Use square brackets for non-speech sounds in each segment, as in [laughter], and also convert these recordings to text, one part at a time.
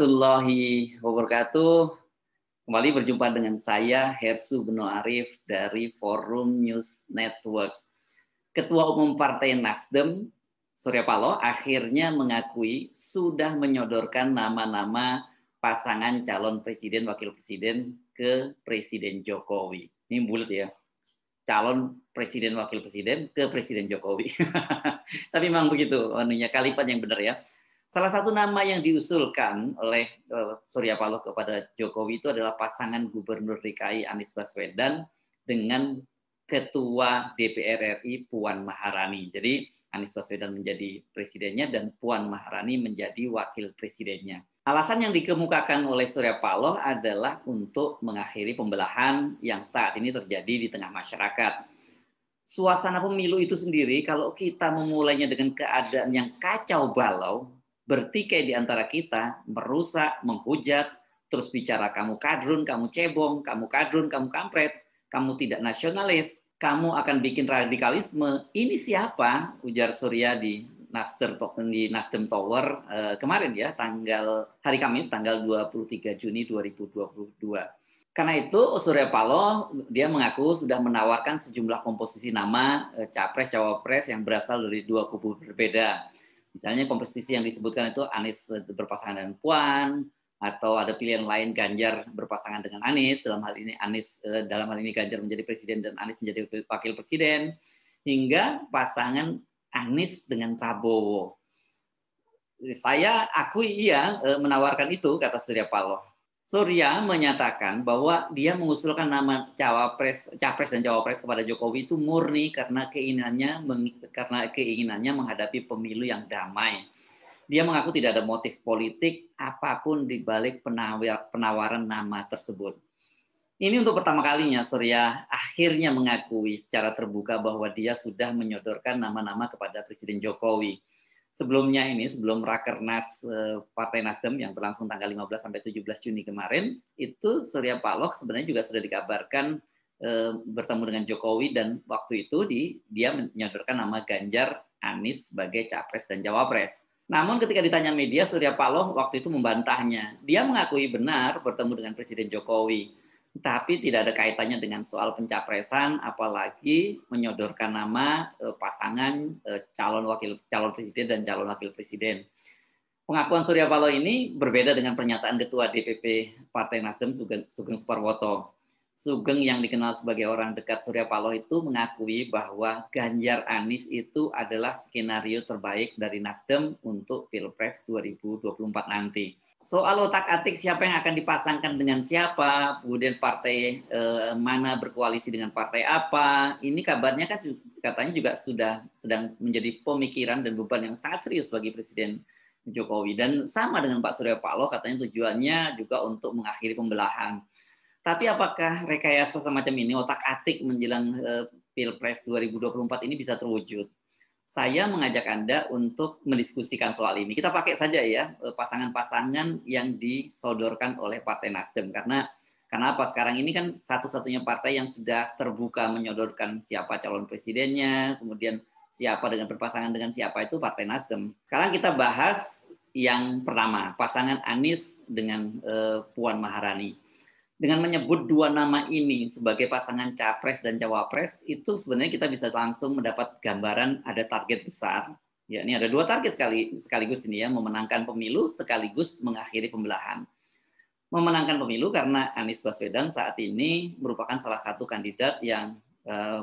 warahmatullahi wabarakatuh. Kembali berjumpa dengan saya Hersu Beno Arif dari Forum News Network. Ketua Umum Partai Nasdem Surya Paloh akhirnya mengakui sudah menyodorkan nama-nama pasangan calon presiden wakil presiden ke Presiden Jokowi. Ini bulat ya. Calon presiden wakil presiden ke Presiden Jokowi. [laughs] Tapi memang begitu anunya yang benar ya Salah satu nama yang diusulkan oleh eh, Surya Paloh kepada Jokowi itu adalah pasangan Gubernur DKI Anies Baswedan dengan Ketua DPR RI Puan Maharani. Jadi Anies Baswedan menjadi presidennya dan Puan Maharani menjadi wakil presidennya. Alasan yang dikemukakan oleh Surya Paloh adalah untuk mengakhiri pembelahan yang saat ini terjadi di tengah masyarakat. Suasana pemilu itu sendiri, kalau kita memulainya dengan keadaan yang kacau balau, bertikai di antara kita, merusak, menghujat, terus bicara kamu kadrun, kamu cebong, kamu kadrun, kamu kampret, kamu tidak nasionalis, kamu akan bikin radikalisme. Ini siapa? Ujar Surya di Nasdem, di Nasdem Tower eh, kemarin ya, tanggal hari Kamis, tanggal 23 Juni 2022. Karena itu Surya Paloh dia mengaku sudah menawarkan sejumlah komposisi nama eh, capres cawapres yang berasal dari dua kubu berbeda Misalnya komposisi yang disebutkan itu Anies berpasangan dengan Puan, atau ada pilihan lain Ganjar berpasangan dengan Anies dalam hal ini Anies eh, dalam hal ini Ganjar menjadi presiden dan Anies menjadi wakil presiden hingga pasangan Anies dengan Prabowo. Saya akui iya eh, menawarkan itu kata Surya Paloh. Surya menyatakan bahwa dia mengusulkan nama cawapres, capres dan cawapres kepada Jokowi itu murni karena keinginannya karena keinginannya menghadapi pemilu yang damai. Dia mengaku tidak ada motif politik apapun di balik penawar, penawaran nama tersebut. Ini untuk pertama kalinya Surya akhirnya mengakui secara terbuka bahwa dia sudah menyodorkan nama-nama kepada Presiden Jokowi sebelumnya ini sebelum rakernas eh, Partai Nasdem yang berlangsung tanggal 15 sampai 17 Juni kemarin itu Surya Paloh sebenarnya juga sudah dikabarkan eh, bertemu dengan Jokowi dan waktu itu di, dia menyodorkan nama Ganjar Anies sebagai capres dan cawapres. Namun ketika ditanya media Surya Paloh waktu itu membantahnya. Dia mengakui benar bertemu dengan Presiden Jokowi tapi tidak ada kaitannya dengan soal pencapresan, apalagi menyodorkan nama eh, pasangan eh, calon wakil calon presiden dan calon wakil presiden. Pengakuan Surya Paloh ini berbeda dengan pernyataan Ketua DPP Partai Nasdem Sugeng, Suparwoto. Sugeng yang dikenal sebagai orang dekat Surya Paloh itu mengakui bahwa Ganjar Anis itu adalah skenario terbaik dari Nasdem untuk Pilpres 2024 nanti soal otak atik siapa yang akan dipasangkan dengan siapa, kemudian partai eh, mana berkoalisi dengan partai apa, ini kabarnya kan katanya juga sudah sedang menjadi pemikiran dan beban yang sangat serius bagi Presiden Jokowi dan sama dengan Pak Surya Paloh katanya tujuannya juga untuk mengakhiri pembelahan. Tapi apakah rekayasa semacam ini otak atik menjelang eh, Pilpres 2024 ini bisa terwujud? saya mengajak Anda untuk mendiskusikan soal ini. Kita pakai saja ya eh, pasangan-pasangan yang disodorkan oleh Partai Nasdem karena karena apa sekarang ini kan satu-satunya partai yang sudah terbuka menyodorkan siapa calon presidennya, kemudian siapa dengan berpasangan dengan siapa itu Partai Nasdem. Sekarang kita bahas yang pertama, pasangan Anies dengan eh, Puan Maharani dengan menyebut dua nama ini sebagai pasangan capres dan cawapres itu sebenarnya kita bisa langsung mendapat gambaran ada target besar ya ini ada dua target sekali sekaligus ini ya memenangkan pemilu sekaligus mengakhiri pembelahan memenangkan pemilu karena Anies Baswedan saat ini merupakan salah satu kandidat yang eh,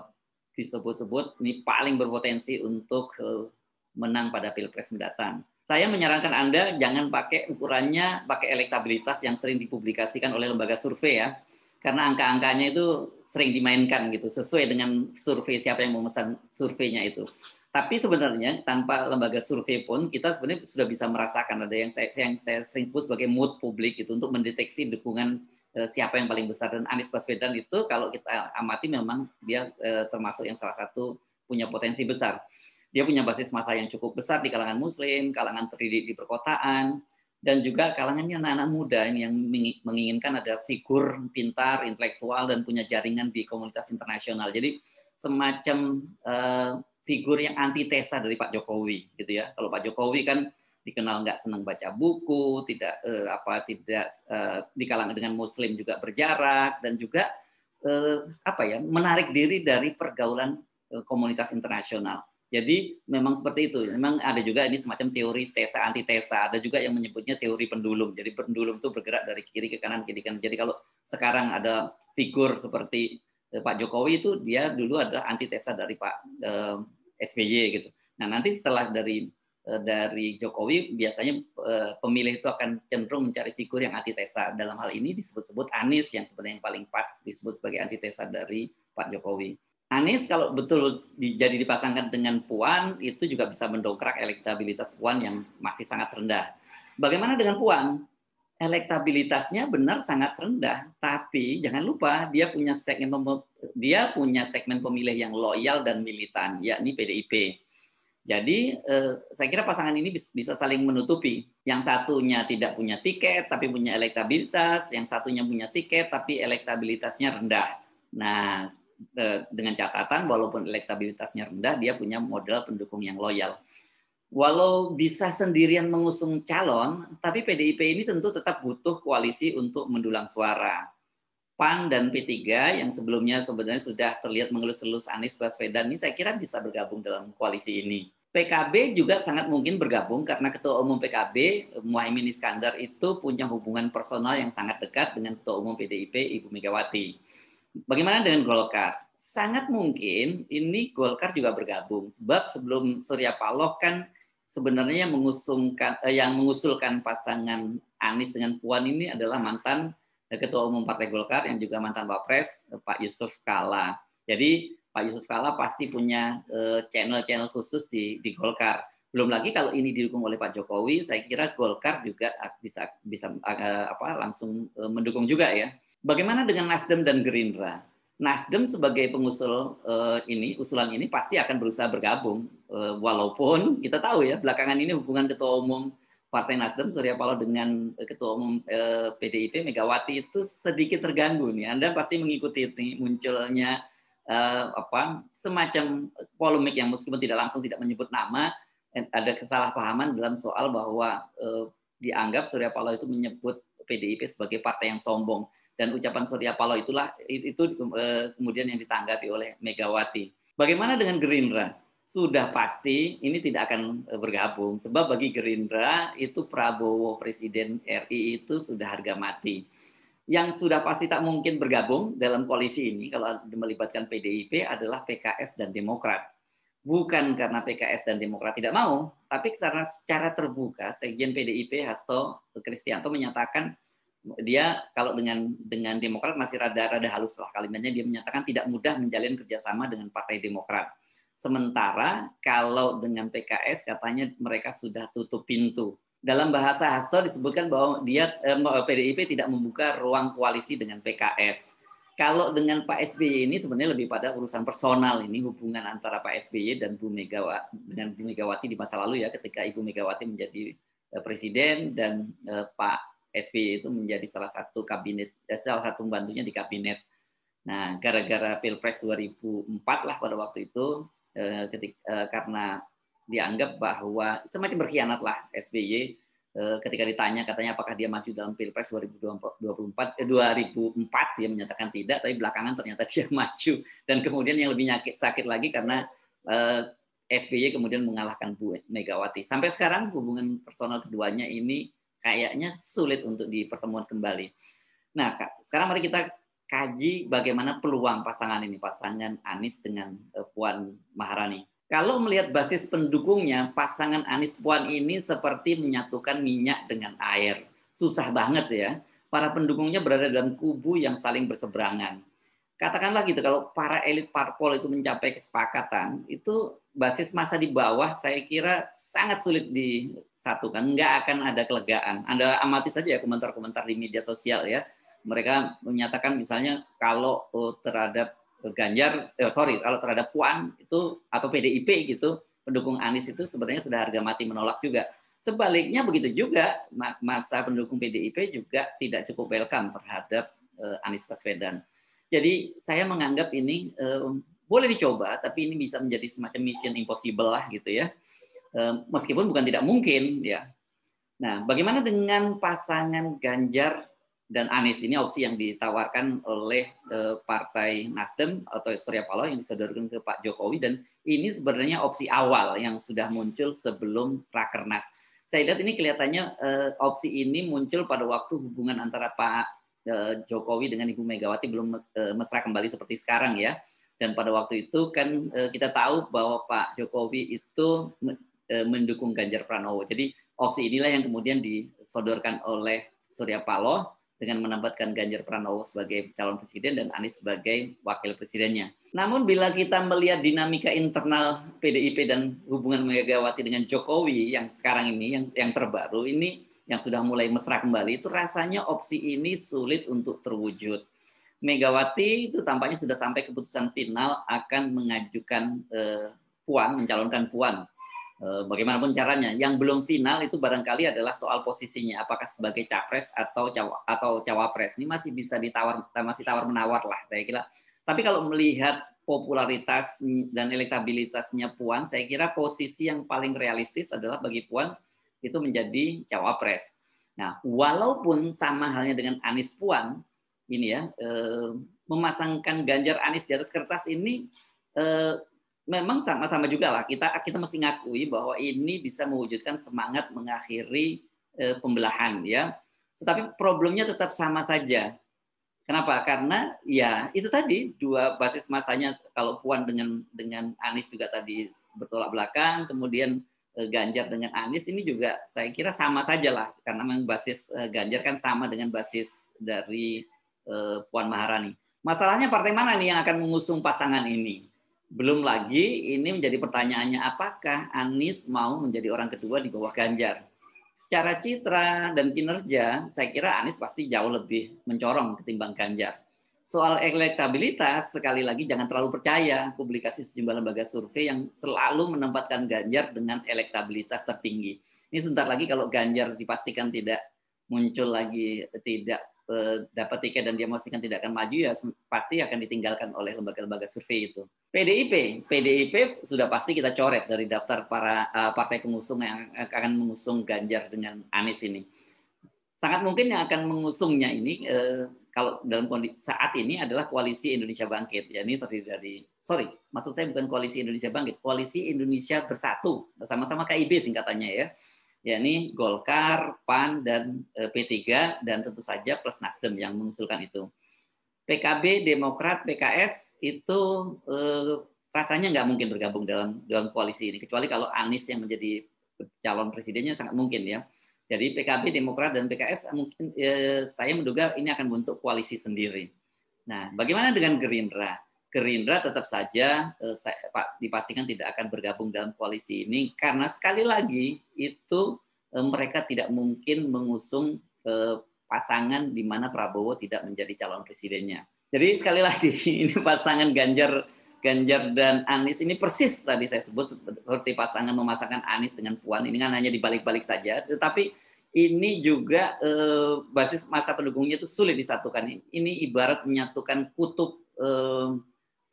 disebut-sebut ini paling berpotensi untuk eh, menang pada pilpres mendatang saya menyarankan Anda jangan pakai ukurannya pakai elektabilitas yang sering dipublikasikan oleh lembaga survei ya. Karena angka-angkanya itu sering dimainkan gitu sesuai dengan survei siapa yang memesan surveinya itu. Tapi sebenarnya tanpa lembaga survei pun kita sebenarnya sudah bisa merasakan ada yang saya yang saya sering sebut sebagai mood publik gitu untuk mendeteksi dukungan e, siapa yang paling besar dan Anies Baswedan itu kalau kita amati memang dia e, termasuk yang salah satu punya potensi besar. Dia punya basis masa yang cukup besar di kalangan muslim, kalangan terdidik di perkotaan, dan juga kalangannya anak-anak muda yang menginginkan ada figur pintar, intelektual, dan punya jaringan di komunitas internasional. Jadi semacam uh, figur yang antitesa dari Pak Jokowi, gitu ya. Kalau Pak Jokowi kan dikenal nggak senang baca buku, tidak uh, apa tidak uh, di kalangan dengan Muslim juga berjarak dan juga uh, apa ya menarik diri dari pergaulan uh, komunitas internasional. Jadi memang seperti itu. Memang ada juga ini semacam teori tesa antitesa. Ada juga yang menyebutnya teori pendulum. Jadi pendulum itu bergerak dari kiri ke kanan, kiri ke kanan. Jadi kalau sekarang ada figur seperti eh, Pak Jokowi itu dia dulu adalah antitesa dari Pak eh, SBY gitu. Nah nanti setelah dari eh, dari Jokowi biasanya eh, pemilih itu akan cenderung mencari figur yang antitesa. Dalam hal ini disebut-sebut Anies yang sebenarnya yang paling pas disebut sebagai antitesa dari Pak Jokowi. Anies kalau betul jadi dipasangkan dengan Puan itu juga bisa mendongkrak elektabilitas Puan yang masih sangat rendah. Bagaimana dengan Puan? Elektabilitasnya benar sangat rendah, tapi jangan lupa dia punya segmen dia punya segmen pemilih yang loyal dan militan, yakni PDIP. Jadi eh, saya kira pasangan ini bisa saling menutupi. Yang satunya tidak punya tiket tapi punya elektabilitas, yang satunya punya tiket tapi elektabilitasnya rendah. Nah, Eh, dengan catatan walaupun elektabilitasnya rendah dia punya modal pendukung yang loyal. Walau bisa sendirian mengusung calon, tapi PDIP ini tentu tetap butuh koalisi untuk mendulang suara. PAN dan P3 yang sebelumnya sebenarnya sudah terlihat mengelus-elus Anies Baswedan ini saya kira bisa bergabung dalam koalisi ini. PKB juga sangat mungkin bergabung karena Ketua Umum PKB Muhaimin Iskandar itu punya hubungan personal yang sangat dekat dengan Ketua Umum PDIP Ibu Megawati. Bagaimana dengan Golkar? Sangat mungkin ini Golkar juga bergabung sebab sebelum Surya Paloh kan sebenarnya yang mengusungkan eh, yang mengusulkan pasangan Anies dengan Puan ini adalah mantan eh, Ketua Umum Partai Golkar yang juga mantan Wapres eh, Pak Yusuf Kala. Jadi Pak Yusuf Kala pasti punya eh, channel-channel khusus di, di Golkar. Belum lagi kalau ini didukung oleh Pak Jokowi, saya kira Golkar juga bisa bisa eh, apa langsung eh, mendukung juga ya. Bagaimana dengan Nasdem dan Gerindra? Nasdem sebagai pengusul ini usulan ini pasti akan berusaha bergabung walaupun kita tahu ya belakangan ini hubungan ketua umum Partai Nasdem Surya Paloh dengan ketua umum PDIP Megawati itu sedikit terganggu nih. Anda pasti mengikuti nih munculnya uh, apa semacam polemik yang meskipun tidak langsung tidak menyebut nama ada kesalahpahaman dalam soal bahwa uh, dianggap Surya Paloh itu menyebut PDIP sebagai partai yang sombong dan ucapan Surya Paloh itulah itu uh, kemudian yang ditanggapi oleh Megawati. Bagaimana dengan Gerindra? Sudah pasti ini tidak akan bergabung sebab bagi Gerindra itu Prabowo presiden RI itu sudah harga mati yang sudah pasti tak mungkin bergabung dalam koalisi ini kalau melibatkan PDIP adalah PKS dan Demokrat. Bukan karena PKS dan Demokrat tidak mau, tapi karena secara terbuka Sekjen PDIP Hasto Kristianto menyatakan dia kalau dengan dengan Demokrat masih rada-rada halus lah kalimatnya dia menyatakan tidak mudah menjalin kerjasama dengan Partai Demokrat. Sementara kalau dengan PKS katanya mereka sudah tutup pintu dalam bahasa Hasto disebutkan bahwa dia eh, PDIP eh, tidak membuka ruang koalisi dengan PKS. Kalau dengan Pak SBY ini sebenarnya lebih pada urusan personal ini hubungan antara Pak SBY dan Bu Megawati dengan Bu Megawati di masa lalu ya ketika Ibu Megawati menjadi eh, presiden dan eh, Pak SBY itu menjadi salah satu kabinet eh, salah satu bantunya di kabinet. Nah, gara-gara Pilpres 2004 lah pada waktu itu eh, ketika eh, karena dianggap bahwa semacam berkhianat lah SBY eh, ketika ditanya katanya apakah dia maju dalam Pilpres 2024 eh, 2004 dia menyatakan tidak tapi belakangan ternyata [laughs] dia maju dan kemudian yang lebih nyakit sakit lagi karena eh, SBY kemudian mengalahkan Bu Megawati. Sampai sekarang hubungan personal keduanya ini kayaknya sulit untuk dipertemuan kembali. Nah, Kak, sekarang mari kita kaji bagaimana peluang pasangan ini, pasangan Anies dengan eh, Puan Maharani. Kalau melihat basis pendukungnya, pasangan Anies Puan ini seperti menyatukan minyak dengan air. Susah banget ya. Para pendukungnya berada dalam kubu yang saling berseberangan. Katakanlah gitu, kalau para elit parpol itu mencapai kesepakatan, itu basis masa di bawah saya kira sangat sulit disatukan. Nggak akan ada kelegaan. Anda amati saja ya komentar-komentar di media sosial ya. Mereka menyatakan misalnya kalau eh, terhadap Ganjar, eh, sorry, kalau terhadap Puan itu atau PDIP gitu, pendukung Anies itu sebenarnya sudah harga mati menolak juga. Sebaliknya begitu juga masa pendukung PDIP juga tidak cukup welcome terhadap eh, Anies Baswedan. Jadi saya menganggap ini eh, boleh dicoba, tapi ini bisa menjadi semacam mission impossible lah gitu ya. Eh, meskipun bukan tidak mungkin ya. Nah, bagaimana dengan pasangan Ganjar dan Anies ini opsi yang ditawarkan oleh eh, Partai Nasdem atau Surya Paloh yang disodorkan ke Pak Jokowi dan ini sebenarnya opsi awal yang sudah muncul sebelum Rakernas. Saya lihat ini kelihatannya eh, opsi ini muncul pada waktu hubungan antara Pak eh, Jokowi dengan Ibu Megawati belum mesra kembali seperti sekarang ya. Dan pada waktu itu kan kita tahu bahwa Pak Jokowi itu mendukung Ganjar Pranowo. Jadi opsi inilah yang kemudian disodorkan oleh Surya Paloh dengan menempatkan Ganjar Pranowo sebagai calon presiden dan Anies sebagai wakil presidennya. Namun bila kita melihat dinamika internal PDIP dan hubungan Megawati dengan Jokowi yang sekarang ini yang yang terbaru ini yang sudah mulai mesra kembali itu rasanya opsi ini sulit untuk terwujud. Megawati itu tampaknya sudah sampai keputusan final akan mengajukan eh, Puan mencalonkan Puan Eh, bagaimanapun caranya. Yang belum final itu barangkali adalah soal posisinya, apakah sebagai capres atau cawa, atau cawapres. Ini masih bisa ditawar, masih tawar menawar lah saya kira. Tapi kalau melihat popularitas dan elektabilitasnya Puan, saya kira posisi yang paling realistis adalah bagi Puan itu menjadi cawapres. Nah, walaupun sama halnya dengan Anies Puan, ini ya eh, memasangkan Ganjar Anies di atas kertas ini eh, memang sama-sama juga lah kita kita mesti ngakui bahwa ini bisa mewujudkan semangat mengakhiri eh, pembelahan ya. Tetapi problemnya tetap sama saja. Kenapa? Karena ya itu tadi dua basis masanya kalau Puan dengan dengan Anies juga tadi bertolak belakang, kemudian eh, Ganjar dengan Anies ini juga saya kira sama saja lah karena memang basis eh, Ganjar kan sama dengan basis dari Puan Maharani. Masalahnya partai mana nih yang akan mengusung pasangan ini? Belum lagi ini menjadi pertanyaannya apakah Anies mau menjadi orang kedua di bawah Ganjar? Secara citra dan kinerja, saya kira Anies pasti jauh lebih mencorong ketimbang Ganjar. Soal elektabilitas, sekali lagi jangan terlalu percaya publikasi sejumlah lembaga survei yang selalu menempatkan Ganjar dengan elektabilitas tertinggi. Ini sebentar lagi kalau Ganjar dipastikan tidak muncul lagi, tidak Eh, dapat tiket dan dia memastikan tidak akan maju ya pasti akan ditinggalkan oleh lembaga-lembaga survei itu. PDIP, PDIP sudah pasti kita coret dari daftar para uh, partai pengusung yang akan mengusung Ganjar dengan Anies ini. Sangat mungkin yang akan mengusungnya ini uh, kalau dalam kondisi saat ini adalah koalisi Indonesia Bangkit. Ya ini terdiri dari sorry, maksud saya bukan koalisi Indonesia Bangkit, koalisi Indonesia Bersatu sama-sama KIB singkatannya ya yakni Golkar, PAN, dan e, P3, dan tentu saja plus Nasdem yang mengusulkan itu. PKB, Demokrat, PKS itu eh, rasanya nggak mungkin bergabung dalam dalam koalisi ini, kecuali kalau Anies yang menjadi calon presidennya sangat mungkin ya. Jadi PKB, Demokrat, dan PKS mungkin eh, saya menduga ini akan bentuk koalisi sendiri. Nah, bagaimana dengan Gerindra? Gerindra tetap saja eh, Pak, dipastikan tidak akan bergabung dalam koalisi ini karena sekali lagi itu eh, mereka tidak mungkin mengusung eh, pasangan di mana Prabowo tidak menjadi calon presidennya. Jadi sekali lagi [laughs] ini pasangan Ganjar Ganjar dan Anies ini persis tadi saya sebut seperti pasangan memasangkan Anies dengan Puan ini kan hanya dibalik-balik saja tetapi ini juga eh, basis masa pendukungnya itu sulit disatukan. Ini ibarat menyatukan kutub eh,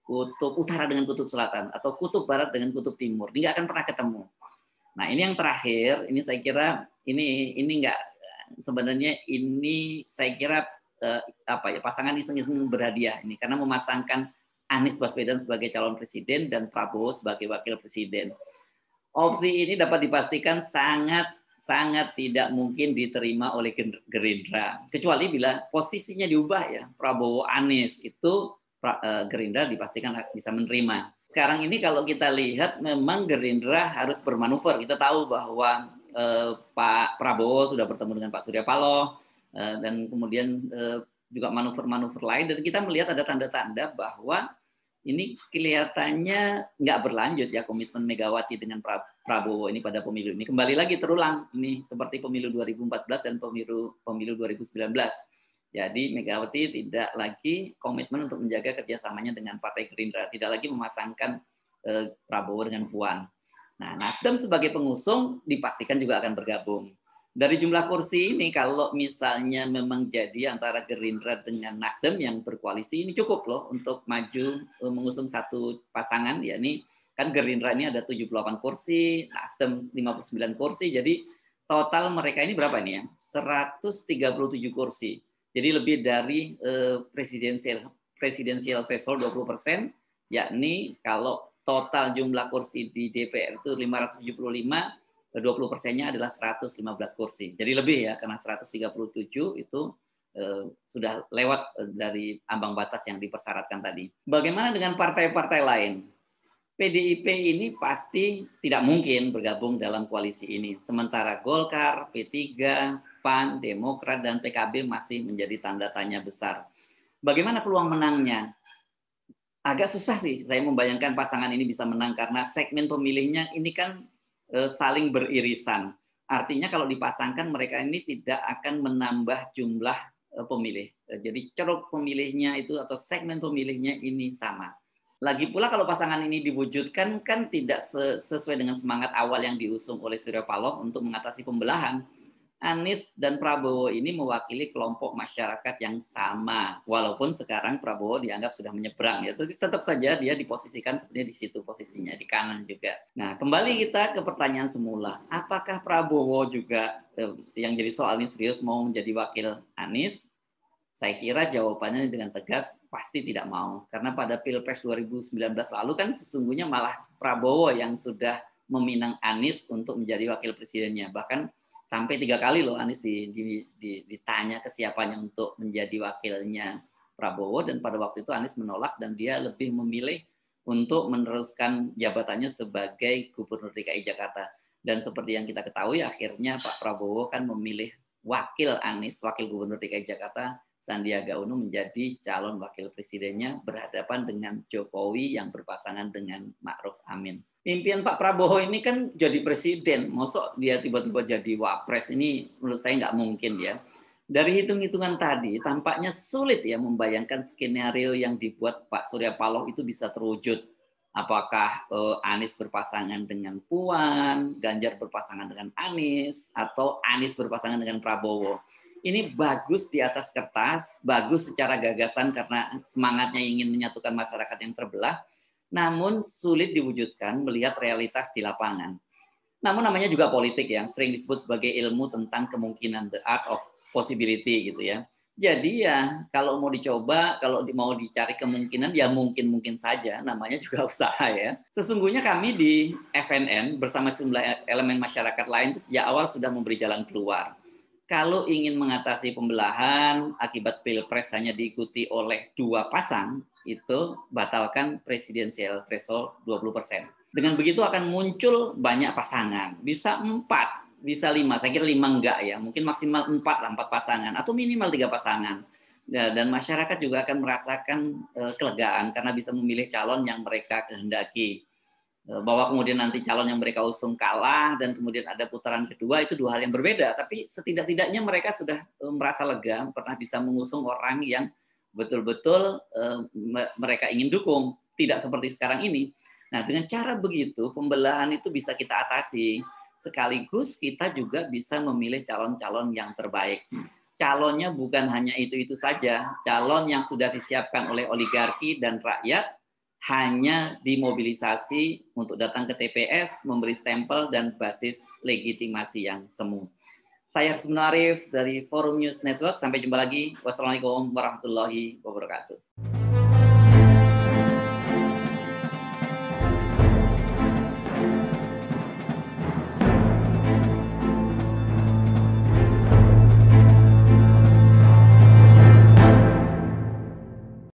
kutub utara dengan kutub selatan atau kutub barat dengan kutub timur. Ini akan pernah ketemu. Nah ini yang terakhir, ini saya kira ini ini nggak sebenarnya ini saya kira eh, apa ya pasangan iseng-iseng berhadiah ini karena memasangkan Anies Baswedan sebagai calon presiden dan Prabowo sebagai wakil presiden. Opsi ini dapat dipastikan sangat sangat tidak mungkin diterima oleh Gerindra kecuali bila posisinya diubah ya Prabowo Anies itu Eh, Gerindra dipastikan bisa menerima. Sekarang ini kalau kita lihat memang Gerindra harus bermanuver. Kita tahu bahwa eh, Pak Prabowo sudah bertemu dengan Pak Surya Paloh eh, dan kemudian eh, juga manuver-manuver lain dan kita melihat ada tanda-tanda bahwa ini kelihatannya nggak berlanjut ya komitmen Megawati dengan Prabowo ini pada pemilu ini kembali lagi terulang ini seperti pemilu 2014 dan pemilu pemilu 2019 jadi Megawati tidak lagi komitmen untuk menjaga kerjasamanya dengan Partai Gerindra, tidak lagi memasangkan eh, Prabowo dengan Puan. Nah, Nasdem sebagai pengusung dipastikan juga akan bergabung. Dari jumlah kursi ini, kalau misalnya memang jadi antara Gerindra dengan Nasdem yang berkoalisi, ini cukup loh untuk maju eh, mengusung satu pasangan, yakni kan Gerindra ini ada 78 kursi, Nasdem 59 kursi, jadi total mereka ini berapa ini ya? 137 kursi jadi lebih dari eh, presidensial presidensial threshold 20 persen, yakni kalau total jumlah kursi di DPR itu 575, 20 eh, persennya adalah 115 kursi. Jadi lebih ya, karena 137 itu eh, sudah lewat dari ambang batas yang dipersyaratkan tadi. Bagaimana dengan partai-partai lain? PDIP ini pasti tidak mungkin bergabung dalam koalisi ini. Sementara Golkar, P3, PAN, Demokrat, dan PKB masih menjadi tanda tanya besar. Bagaimana peluang menangnya? Agak susah sih saya membayangkan pasangan ini bisa menang karena segmen pemilihnya ini kan eh, saling beririsan. Artinya kalau dipasangkan mereka ini tidak akan menambah jumlah eh, pemilih. Eh, jadi ceruk pemilihnya itu atau segmen pemilihnya ini sama. Lagi pula kalau pasangan ini diwujudkan kan tidak sesuai dengan semangat awal yang diusung oleh Surya Paloh untuk mengatasi pembelahan. Anies dan Prabowo ini mewakili kelompok masyarakat yang sama, walaupun sekarang Prabowo dianggap sudah menyeberang ya, tapi tetap saja dia diposisikan sebenarnya di situ posisinya di kanan juga. Nah, kembali kita ke pertanyaan semula, apakah Prabowo juga eh, yang jadi soal ini serius mau menjadi wakil Anies? Saya kira jawabannya dengan tegas pasti tidak mau, karena pada Pilpres 2019 lalu kan sesungguhnya malah Prabowo yang sudah meminang Anies untuk menjadi wakil presidennya, bahkan sampai tiga kali loh Anies di, di, di, ditanya kesiapannya untuk menjadi wakilnya Prabowo dan pada waktu itu Anies menolak dan dia lebih memilih untuk meneruskan jabatannya sebagai Gubernur DKI Jakarta. Dan seperti yang kita ketahui akhirnya Pak Prabowo kan memilih wakil Anies, wakil Gubernur DKI Jakarta Sandiaga Uno menjadi calon wakil presidennya berhadapan dengan Jokowi yang berpasangan dengan Ma'ruf Amin. Impian Pak Prabowo ini kan jadi presiden, mosok dia tiba-tiba jadi wapres ini menurut saya nggak mungkin ya. Dari hitung-hitungan tadi, tampaknya sulit ya membayangkan skenario yang dibuat Pak Surya Paloh itu bisa terwujud apakah uh, Anies berpasangan dengan Puan, Ganjar berpasangan dengan Anies, atau Anies berpasangan dengan Prabowo ini bagus di atas kertas, bagus secara gagasan karena semangatnya ingin menyatukan masyarakat yang terbelah, namun sulit diwujudkan melihat realitas di lapangan. Namun namanya juga politik yang sering disebut sebagai ilmu tentang kemungkinan the art of possibility gitu ya. Jadi ya kalau mau dicoba, kalau mau dicari kemungkinan ya mungkin-mungkin saja, namanya juga [laughs] usaha ya. Sesungguhnya kami di FNN bersama jumlah e- elemen masyarakat lain itu sejak awal sudah memberi jalan keluar kalau ingin mengatasi pembelahan akibat pilpres hanya diikuti oleh dua pasang, itu batalkan presidensial threshold 20%. Dengan begitu akan muncul banyak pasangan, bisa empat, bisa lima, saya kira lima enggak ya, mungkin maksimal empat lah, empat pasangan, atau minimal tiga pasangan. Ya, dan masyarakat juga akan merasakan eh, kelegaan karena bisa memilih calon yang mereka kehendaki Eh, bahwa kemudian nanti calon yang mereka usung kalah dan kemudian ada putaran kedua itu dua hal yang berbeda tapi setidak-tidaknya mereka sudah eh, merasa lega pernah bisa mengusung orang yang betul-betul eh, mereka ingin dukung tidak seperti sekarang ini nah dengan cara begitu pembelahan itu bisa kita atasi sekaligus kita juga bisa memilih calon-calon yang terbaik calonnya bukan hanya itu-itu saja calon yang sudah disiapkan oleh oligarki dan rakyat hanya dimobilisasi untuk datang ke TPS, memberi stempel dan basis legitimasi yang semu. Saya Harsum Arief dari Forum News Network. Sampai jumpa lagi. Wassalamualaikum warahmatullahi wabarakatuh.